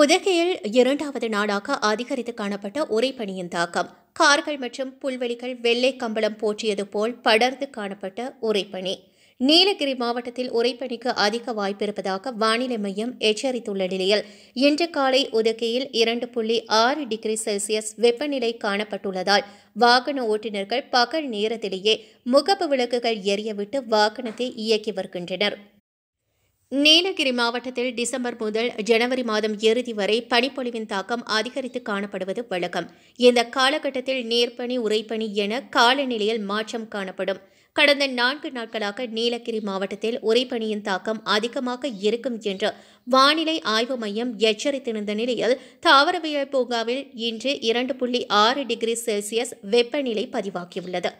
உதகையில் இரண்டாவது நாளாக அதிகரித்து காணப்பட்ட உறைபனியின் தாக்கம் கார்கள் மற்றும் புல்வெளிகள் வெள்ளை கம்பளம் போற்றியது போல் படர்ந்து காணப்பட்ட உரைப்பனி நீலகிரி மாவட்டத்தில் உரைப்பனிக்கு அதிக வாய்ப்பிருப்பதாக வானிலை மையம் எச்சரித்துள்ள நிலையில் இன்று காலை உதகையில் இரண்டு புள்ளி ஆறு டிகிரி செல்சியஸ் வெப்பநிலை காணப்பட்டுள்ளதால் வாகன ஓட்டுநர்கள் பகல் நேரத்திலேயே முகப்பு விளக்குகள் எரியவிட்டு வாகனத்தை இயக்கி வருகின்றனர் நீலகிரி மாவட்டத்தில் டிசம்பர் முதல் ஜனவரி மாதம் இறுதி வரை பனிப்பொழிவின் தாக்கம் அதிகரித்து காணப்படுவது வழக்கம் இந்த காலகட்டத்தில் நேர்பனி உறைப்பனி என காலநிலையில் மாற்றம் காணப்படும் கடந்த நான்கு நாட்களாக நீலகிரி மாவட்டத்தில் உறைப்பனியின் தாக்கம் அதிகமாக இருக்கும் என்று வானிலை ஆய்வு மையம் எச்சரித்திருந்த நிலையில் தாவரவியல் பூங்காவில் இன்று இரண்டு புள்ளி ஆறு டிகிரி செல்சியஸ் வெப்பநிலை பதிவாகியுள்ளது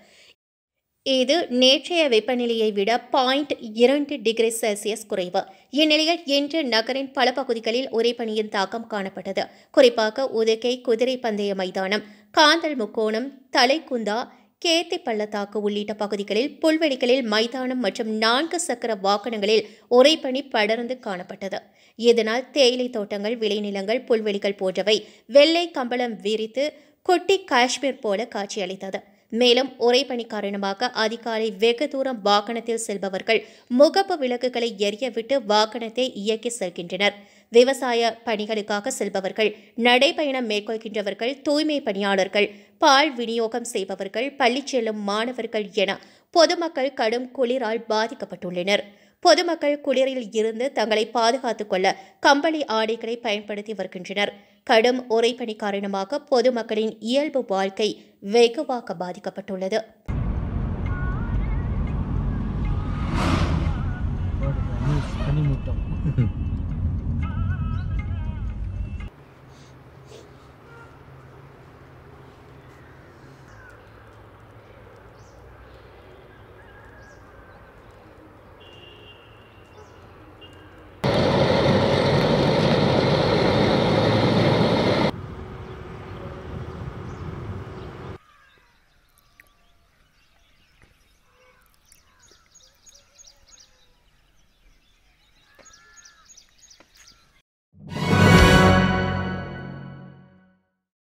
இது நேற்றைய வெப்பநிலையை விட பாயிண்ட் இரண்டு டிகிரி செல்சியஸ் குறைவு இந்நிலையில் இன்று நகரின் பல பகுதிகளில் உரைப்பணியின் தாக்கம் காணப்பட்டது குறிப்பாக உதுக்கை குதிரை பந்தய மைதானம் காந்தல் முக்கோணம் தலைக்குந்தா கேத்தி பள்ளத்தாக்கு உள்ளிட்ட பகுதிகளில் புல்வெளிகளில் மைதானம் மற்றும் நான்கு சக்கர வாகனங்களில் உரைப்பணி படர்ந்து காணப்பட்டது இதனால் தேயிலை தோட்டங்கள் விளைநிலங்கள் புல்வெளிகள் போன்றவை வெள்ளை கம்பளம் விரித்து கொட்டி காஷ்மீர் போல காட்சியளித்தது மேலும் ஒரே பணி காரணமாக அதிகாலை வெகு தூரம் வாகனத்தில் செல்பவர்கள் முகப்பு விளக்குகளை எரியவிட்டு வாகனத்தை இயக்கி செல்கின்றனர் விவசாய பணிகளுக்காக செல்பவர்கள் நடைபயணம் மேற்கொள்கின்றவர்கள் தூய்மை பணியாளர்கள் பால் விநியோகம் செய்பவர்கள் பள்ளி செல்லும் மாணவர்கள் என பொதுமக்கள் கடும் குளிரால் பாதிக்கப்பட்டுள்ளனர் பொதுமக்கள் குளிரில் இருந்து தங்களை பாதுகாத்துக் கொள்ள கம்பளி ஆடைகளை பயன்படுத்தி வருகின்றனர் கடும் உரைப்பணி காரணமாக பொதுமக்களின் இயல்பு வாழ்க்கை வெகுவாக பாதிக்கப்பட்டுள்ளது